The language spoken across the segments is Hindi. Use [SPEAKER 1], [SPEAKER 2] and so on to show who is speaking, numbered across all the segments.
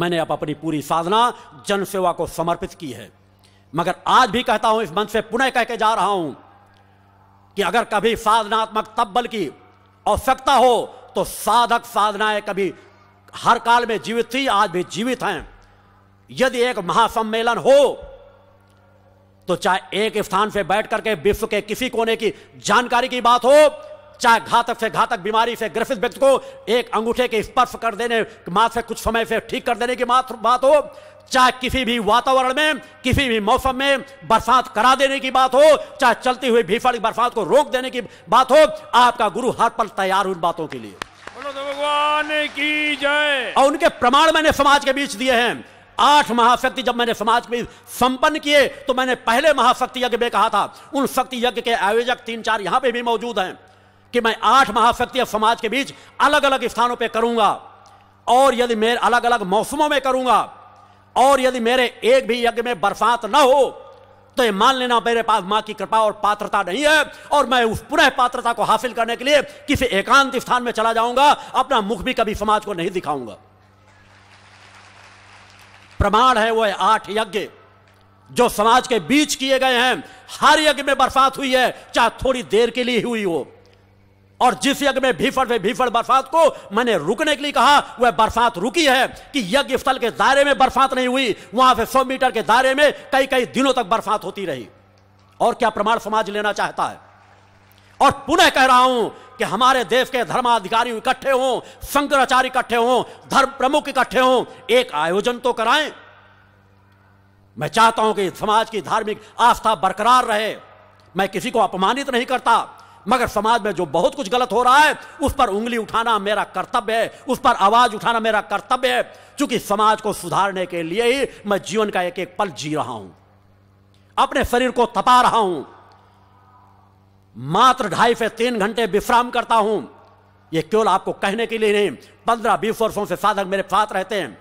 [SPEAKER 1] मैंने अब अपनी पूरी साधना जनसेवा को समर्पित की है मगर आज भी कहता हूं इस मन से पुनः कह के जा रहा हूं कि अगर कभी साधनात्मक तब्बल की आवश्यकता हो तो साधक साधनाएं कभी हर काल में जीवित थी आज भी जीवित हैं यदि एक महासम्मेलन हो तो चाहे एक स्थान से बैठ करके विश्व के किसी कोने की जानकारी की बात हो चाहे घातक से घातक बीमारी से ग्रसित व्यक्ति को एक अंगूठे के स्पर्श कर देने मात्र कुछ समय से ठीक कर देने की मात्र बात हो चाहे किसी भी वातावरण में किसी भी मौसम में बरसात करा देने की बात हो चाहे चलती हुई भीषण बरसात को रोक देने की बात हो आपका गुरु हर पल तैयार उन बातों के लिए तो भगवान की जय और उनके प्रमाण मैंने समाज के बीच दिए हैं आठ महाशक्ति जब मैंने समाज में संपन्न किए तो मैंने पहले महाशक्ति यज्ञ में कहा था उन शक्ति यज्ञ के आयोजक तीन चार यहां पे भी मौजूद हैं कि मैं आठ महाशक्तियां समाज के बीच अलग अलग स्थानों पर करूंगा और यदि मेरे अलग अलग मौसमों में करूंगा और यदि मेरे एक भी यज्ञ में बरसात न हो तो ये मान लेना मेरे पास मां की कृपा और पात्रता नहीं है और मैं उस पुनः पात्रता को हासिल करने के लिए किसी एकांत स्थान में चला जाऊंगा अपना मुख भी कभी समाज को नहीं दिखाऊंगा प्रमाण है वह आठ यज्ञ जो समाज के बीच किए गए हैं हर यज्ञ में बरसात हुई है चाहे थोड़ी देर के लिए हुई हो और जिस यज्ञ में भीफड़ से भीफड़ बरसात को मैंने रुकने के लिए कहा वह बरसात रुकी है कि यज्ञ स्थल के दायरे में बरसात नहीं हुई वहां से सौ मीटर के दायरे में कई कई दिनों तक बरसात होती रही और क्या प्रमाण समाज लेना चाहता है और पुनः कह रहा हूं कि हमारे देश के धर्माधिकारी इकट्ठे हों शंकराचार्य इकट्ठे हों धर्म प्रमुख इकट्ठे हों एक आयोजन तो कराएं मैं चाहता हूं कि समाज की धार्मिक आस्था बरकरार रहे मैं किसी को अपमानित नहीं करता मगर समाज में जो बहुत कुछ गलत हो रहा है उस पर उंगली उठाना मेरा कर्तव्य है उस पर आवाज उठाना मेरा कर्तव्य है क्योंकि समाज को सुधारने के लिए ही मैं जीवन का एक एक पल जी रहा हूं अपने शरीर को तपा रहा हूं मात्र ढाई से तीन घंटे विश्राम करता हूं यह केवल आपको कहने के लिए नहीं पंद्रह बीस वर्षों से साधक मेरे साथ रहते हैं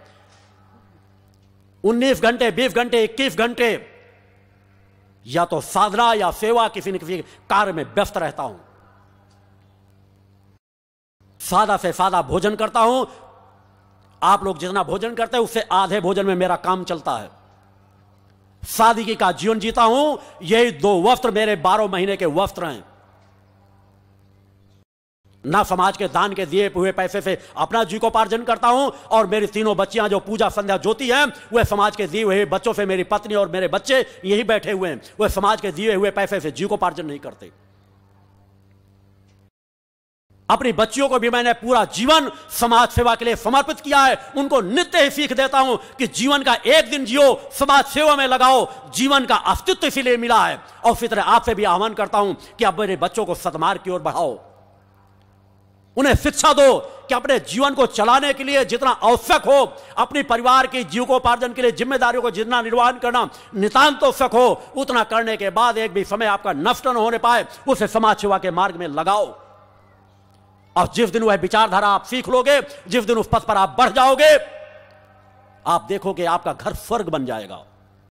[SPEAKER 1] उन्नीस घंटे बीस घंटे इक्कीस घंटे या तो साधना या सेवा किसी न किसी कार्य में व्यस्त रहता हूं सादा से सादा भोजन करता हूं आप लोग जितना भोजन करते हैं उससे आधे भोजन में मेरा काम चलता है सादगी का जीवन जीता हूं यही दो वस्त्र मेरे बारह महीने के वस्त्र हैं ना समाज के दान के दिए हुए पैसे से अपना जीकोपार्जन करता हूं और मेरी तीनों बच्चियां जो पूजा संध्या ज्योति हैं वह समाज के दिए हुए बच्चों से मेरी पत्नी और मेरे बच्चे यही बैठे हुए हैं वह समाज के दिए हुए पैसे से जीकोपार्जन नहीं करते अपनी बच्चियों को भी मैंने पूरा जीवन समाज सेवा के लिए समर्पित किया है उनको नित्य ही सीख देता हूं कि जीवन का एक दिन जियो समाज सेवा में लगाओ जीवन का अस्तित्व इसीलिए मिला है और फिर तरह आपसे भी आह्वान करता हूं कि अब मेरे बच्चों को सतमार की ओर बढ़ाओ उन्हें शिक्षा दो कि अपने जीवन को चलाने के लिए जितना आवश्यक हो अपने परिवार की जीविकोपार्जन के लिए जिम्मेदारियों को जितना निर्वहन करना नितान्त आवश्यक हो उतना करने के बाद एक भी समय आपका नष्ट न होने पाए उसे समाज सेवा के मार्ग में लगाओ और जिस दिन वह विचारधारा आप सीख लोगे जिस दिन उस पथ पर आप बढ़ जाओगे आप देखोगे आपका घर स्वर्ग बन जाएगा